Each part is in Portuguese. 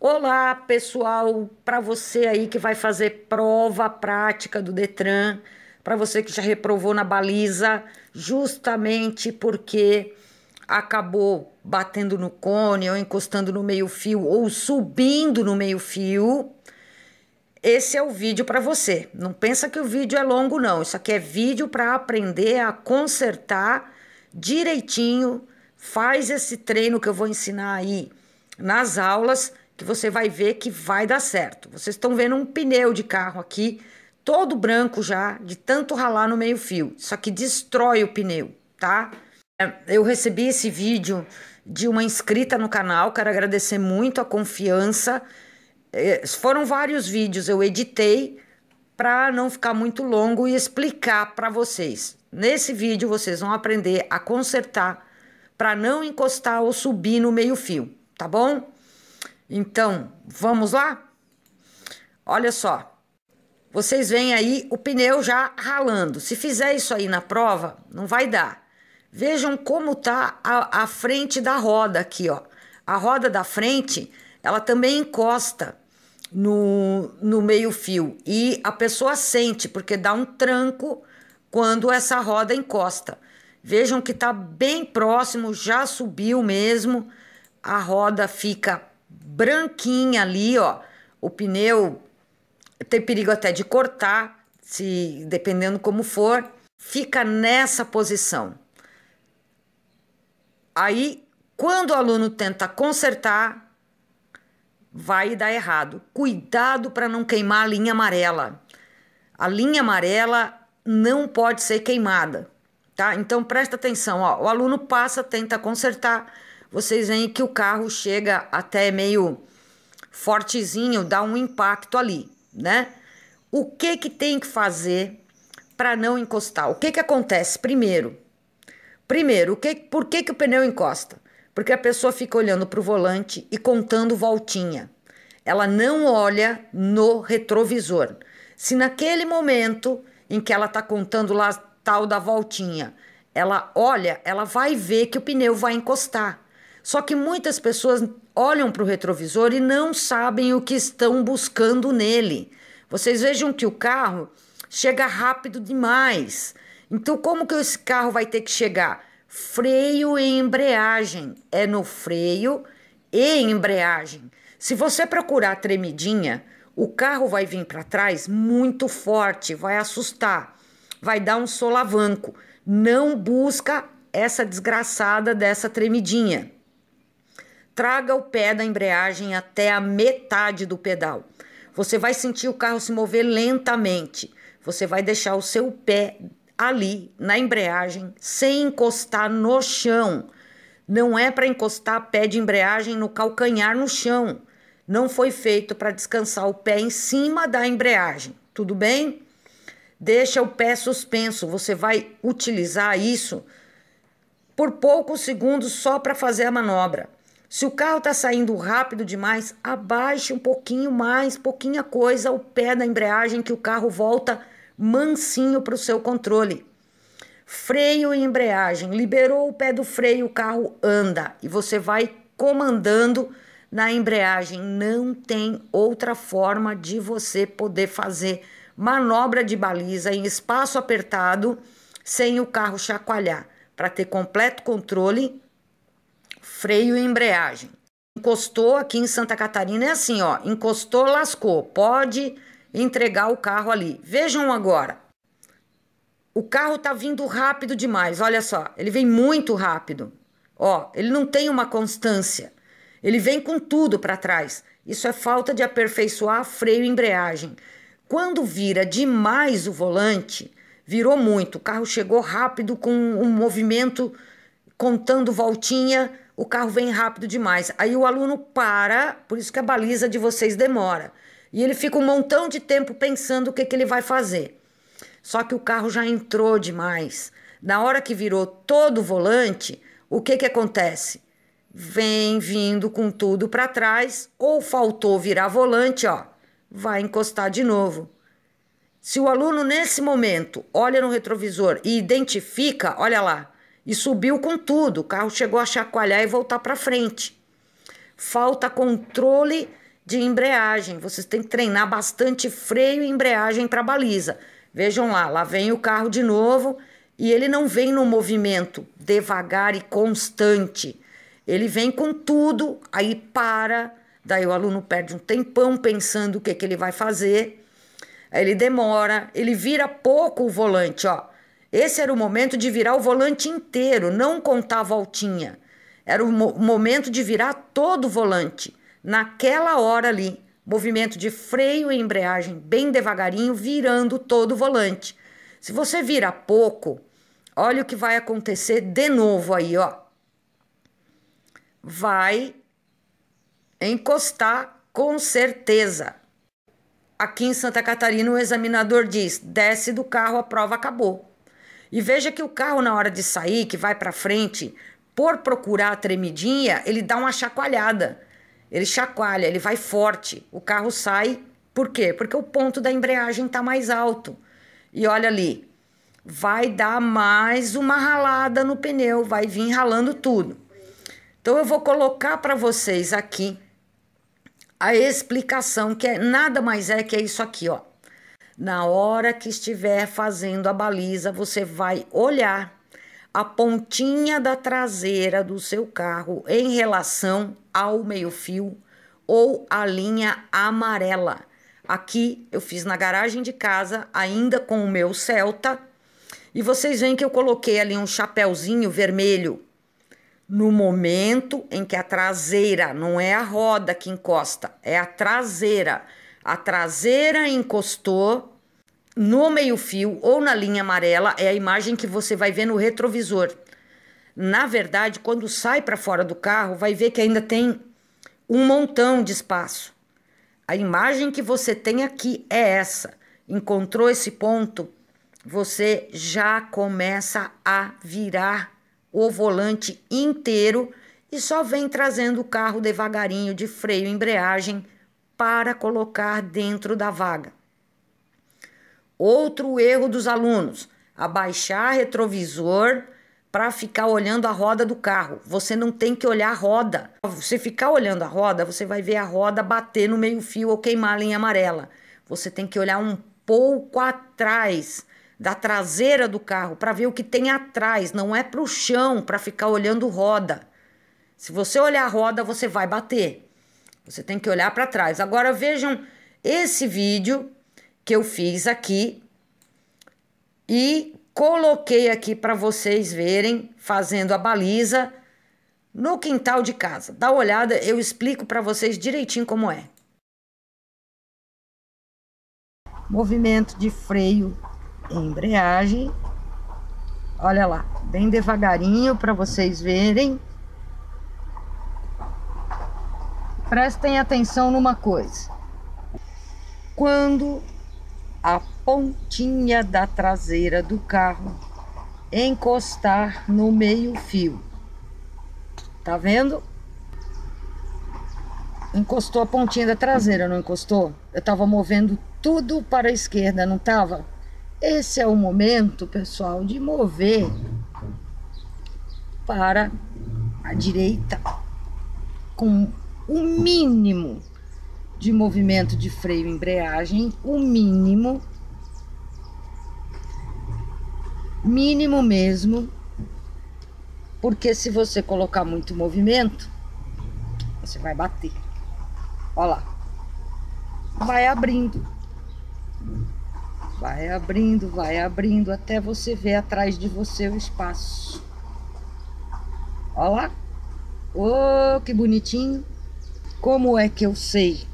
Olá, pessoal, para você aí que vai fazer prova prática do Detran, para você que já reprovou na baliza, justamente porque acabou batendo no cone ou encostando no meio-fio ou subindo no meio-fio. Esse é o vídeo para você. Não pensa que o vídeo é longo não. Isso aqui é vídeo para aprender a consertar direitinho. Faz esse treino que eu vou ensinar aí nas aulas que você vai ver que vai dar certo. Vocês estão vendo um pneu de carro aqui, todo branco já, de tanto ralar no meio-fio. Isso aqui destrói o pneu, tá? É, eu recebi esse vídeo de uma inscrita no canal, quero agradecer muito a confiança. É, foram vários vídeos, eu editei para não ficar muito longo e explicar para vocês. Nesse vídeo vocês vão aprender a consertar para não encostar ou subir no meio-fio, tá bom? Então, vamos lá? Olha só. Vocês veem aí o pneu já ralando. Se fizer isso aí na prova, não vai dar. Vejam como tá a, a frente da roda aqui, ó. A roda da frente, ela também encosta no, no meio-fio e a pessoa sente, porque dá um tranco quando essa roda encosta. Vejam que tá bem próximo, já subiu mesmo. A roda fica branquinha ali, ó. O pneu tem perigo até de cortar, se dependendo como for, fica nessa posição. Aí, quando o aluno tenta consertar, vai dar errado. Cuidado para não queimar a linha amarela. A linha amarela não pode ser queimada, tá? Então presta atenção, ó, o aluno passa, tenta consertar, vocês veem que o carro chega até meio fortezinho, dá um impacto ali, né? O que que tem que fazer para não encostar? O que que acontece primeiro? Primeiro, o que, por que que o pneu encosta? Porque a pessoa fica olhando para o volante e contando voltinha. Ela não olha no retrovisor. Se naquele momento em que ela está contando lá tal da voltinha, ela olha, ela vai ver que o pneu vai encostar. Só que muitas pessoas olham para o retrovisor e não sabem o que estão buscando nele. Vocês vejam que o carro chega rápido demais. Então, como que esse carro vai ter que chegar? Freio e embreagem. É no freio e embreagem. Se você procurar tremidinha, o carro vai vir para trás muito forte, vai assustar, vai dar um solavanco. Não busca essa desgraçada dessa tremidinha traga o pé da embreagem até a metade do pedal. Você vai sentir o carro se mover lentamente. Você vai deixar o seu pé ali na embreagem sem encostar no chão. Não é para encostar pé de embreagem no calcanhar no chão. Não foi feito para descansar o pé em cima da embreagem. Tudo bem? Deixa o pé suspenso. Você vai utilizar isso por poucos segundos só para fazer a manobra. Se o carro está saindo rápido demais, abaixe um pouquinho mais, pouquinha coisa, o pé da embreagem que o carro volta mansinho para o seu controle. Freio e embreagem. Liberou o pé do freio, o carro anda e você vai comandando na embreagem. Não tem outra forma de você poder fazer manobra de baliza em espaço apertado sem o carro chacoalhar. Para ter completo controle, freio e embreagem. Encostou aqui em Santa Catarina é assim, ó, encostou, lascou, pode entregar o carro ali. Vejam agora. O carro tá vindo rápido demais, olha só, ele vem muito rápido. Ó, ele não tem uma constância. Ele vem com tudo para trás. Isso é falta de aperfeiçoar freio e embreagem. Quando vira demais o volante, virou muito. O carro chegou rápido com um movimento contando voltinha o carro vem rápido demais. Aí o aluno para, por isso que a baliza de vocês demora. E ele fica um montão de tempo pensando o que, que ele vai fazer. Só que o carro já entrou demais. Na hora que virou todo o volante, o que, que acontece? Vem vindo com tudo para trás, ou faltou virar volante, ó, vai encostar de novo. Se o aluno, nesse momento, olha no retrovisor e identifica, olha lá, e subiu com tudo. O carro chegou a chacoalhar e voltar para frente. Falta controle de embreagem. Vocês têm que treinar bastante freio e embreagem para baliza. Vejam lá, lá vem o carro de novo e ele não vem no movimento devagar e constante. Ele vem com tudo, aí para, daí o aluno perde um tempão pensando o que, que ele vai fazer. Aí ele demora, ele vira pouco o volante, ó. Esse era o momento de virar o volante inteiro, não contar a voltinha. Era o mo momento de virar todo o volante. Naquela hora ali, movimento de freio e embreagem bem devagarinho, virando todo o volante. Se você vira pouco, olha o que vai acontecer de novo aí, ó. Vai encostar com certeza. Aqui em Santa Catarina, o examinador diz: desce do carro, a prova acabou. E veja que o carro, na hora de sair, que vai para frente, por procurar a tremidinha, ele dá uma chacoalhada. Ele chacoalha, ele vai forte. O carro sai. Por quê? Porque o ponto da embreagem está mais alto. E olha ali, vai dar mais uma ralada no pneu, vai vir ralando tudo. Então eu vou colocar para vocês aqui a explicação que é nada mais é que é isso aqui, ó. Na hora que estiver fazendo a baliza, você vai olhar a pontinha da traseira do seu carro em relação ao meio-fio ou à linha amarela. Aqui eu fiz na garagem de casa, ainda com o meu Celta, e vocês veem que eu coloquei ali um chapéuzinho vermelho. No momento em que a traseira, não é a roda que encosta, é a traseira. A traseira encostou no meio-fio ou na linha amarela, é a imagem que você vai ver no retrovisor. Na verdade, quando sai para fora do carro, vai ver que ainda tem um montão de espaço. A imagem que você tem aqui é essa. Encontrou esse ponto, você já começa a virar o volante inteiro e só vem trazendo o carro devagarinho de freio, embreagem para colocar dentro da vaga. Outro erro dos alunos: abaixar retrovisor para ficar olhando a roda do carro. Você não tem que olhar a roda. Você ficar olhando a roda, você vai ver a roda bater no meio-fio ou queimar a linha amarela. Você tem que olhar um pouco atrás da traseira do carro para ver o que tem atrás, não é para o chão para ficar olhando roda. Se você olhar a roda, você vai bater. Você tem que olhar para trás. Agora vejam esse vídeo que eu fiz aqui e coloquei aqui para vocês verem fazendo a baliza no quintal de casa. Dá uma olhada, eu explico para vocês direitinho como é. Movimento de freio embreagem. Olha lá, bem devagarinho para vocês verem. Prestem atenção numa coisa. Quando a pontinha da traseira do carro encostar no meio-fio, tá vendo? Encostou a pontinha da traseira, não encostou? Eu tava movendo tudo para a esquerda, não tava? Esse é o momento, pessoal, de mover para a direita com o mínimo de movimento de freio e embreagem, o mínimo, mínimo mesmo, porque se você colocar muito movimento, você vai bater. Olha lá, vai abrindo, vai abrindo, vai abrindo, até você ver atrás de você o espaço. Olha lá, oh, que bonitinho. Como é que eu sei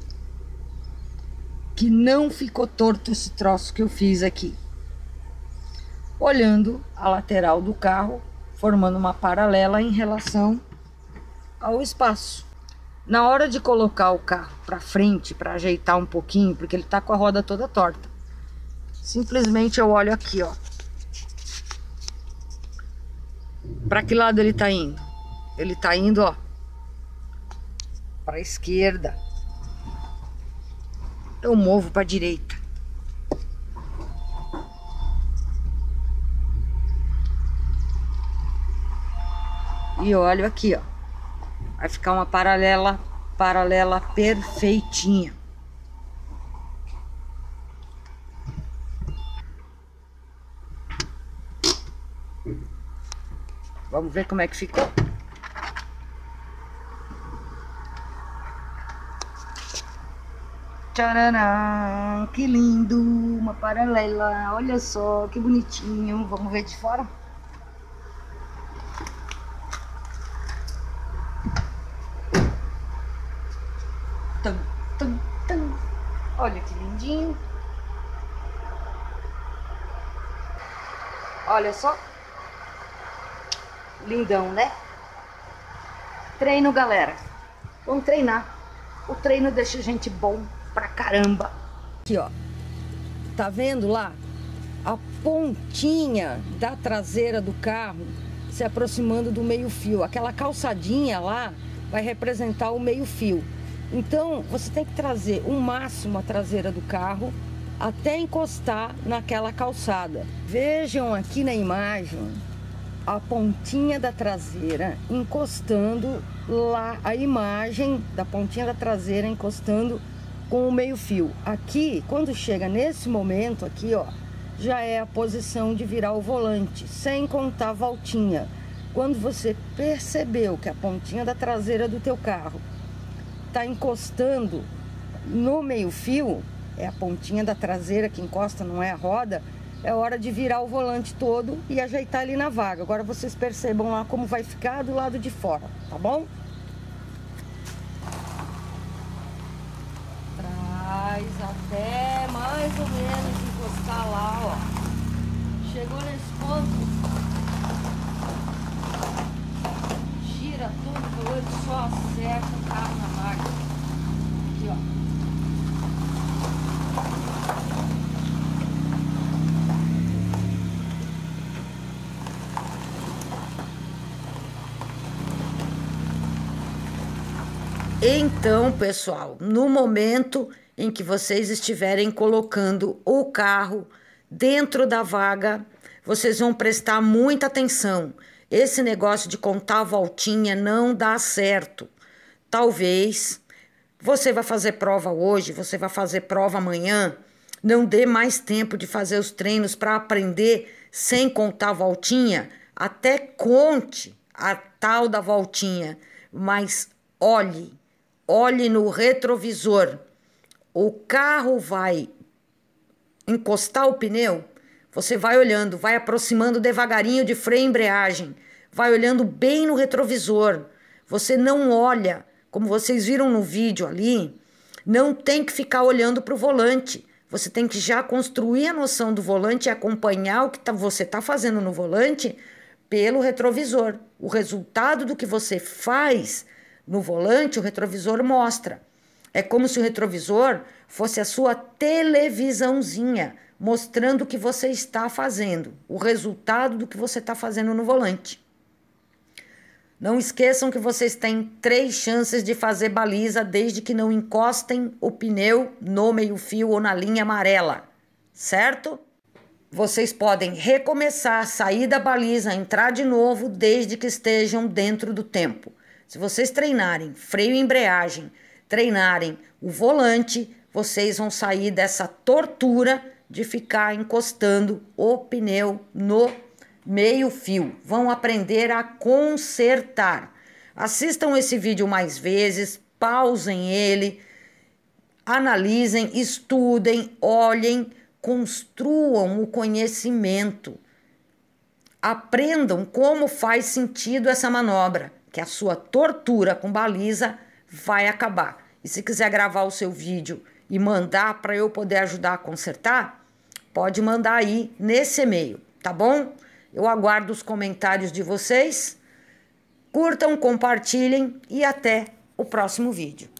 que não ficou torto esse troço que eu fiz aqui? Olhando a lateral do carro, formando uma paralela em relação ao espaço. Na hora de colocar o carro para frente, para ajeitar um pouquinho, porque ele está com a roda toda torta, simplesmente eu olho aqui, ó. Para que lado ele está indo? Ele está indo, ó, para a esquerda. Eu movo para a direita. E olho aqui, ó. Vai ficar uma paralela, paralela perfeitinha. Vamos ver como é que ficou. Tcharará, que lindo, uma paralela, olha só, que bonitinho. Vamos ver de fora? Tum, tum, tum. Olha que lindinho. Olha só. Lindão, né? Treino, galera. Vamos treinar. O treino deixa a gente bom pra caramba. Aqui, ó. Tá vendo lá? A pontinha da traseira do carro se aproximando do meio-fio. Aquela calçadinha lá vai representar o meio-fio. Então, você tem que trazer o máximo a traseira do carro até encostar naquela calçada. Vejam aqui na imagem a pontinha da traseira encostando lá, a imagem da pontinha da traseira encostando com o meio fio. Aqui, quando chega nesse momento aqui, ó, já é a posição de virar o volante, sem contar a voltinha. Quando você percebeu que a pontinha da traseira do teu carro está encostando no meio fio, é a pontinha da traseira que encosta, não é a roda, é hora de virar o volante todo e ajeitar ali na vaga. Agora vocês percebam lá como vai ficar do lado de fora, tá bom? faz até mais ou menos encostar lá, ó. Chegou nesse ponto, gira tudo só acerta o carro na marca. Aqui, ó. Então, pessoal, no momento em que vocês estiverem colocando o carro dentro da vaga, vocês vão prestar muita atenção. Esse negócio de contar voltinha não dá certo. Talvez você vai fazer prova hoje, você vai fazer prova amanhã, não dê mais tempo de fazer os treinos para aprender sem contar voltinha, até conte a tal da voltinha, mas olhe, olhe no retrovisor o carro vai encostar o pneu, você vai olhando, vai aproximando devagarinho de freio e embreagem, vai olhando bem no retrovisor. Você não olha, como vocês viram no vídeo ali, não tem que ficar olhando para o volante. Você tem que já construir a noção do volante e acompanhar o que tá, você está fazendo no volante pelo retrovisor. O resultado do que você faz no volante, o retrovisor mostra. É como se o retrovisor fosse a sua televisãozinha mostrando o que você está fazendo, o resultado do que você está fazendo no volante. Não esqueçam que vocês têm três chances de fazer baliza desde que não encostem o pneu no meio-fio ou na linha amarela, certo? Vocês podem recomeçar, sair da baliza, entrar de novo desde que estejam dentro do tempo. Se vocês treinarem freio e embreagem, treinarem o volante, vocês vão sair dessa tortura de ficar encostando o pneu no meio fio. Vão aprender a consertar. Assistam esse vídeo mais vezes, pausem ele, analisem, estudem, olhem, construam o conhecimento. Aprendam como faz sentido essa manobra, que é a sua tortura com baliza vai acabar. E se quiser gravar o seu vídeo e mandar para eu poder ajudar a consertar, pode mandar aí nesse e-mail, tá bom? Eu aguardo os comentários de vocês. Curtam, compartilhem e até o próximo vídeo.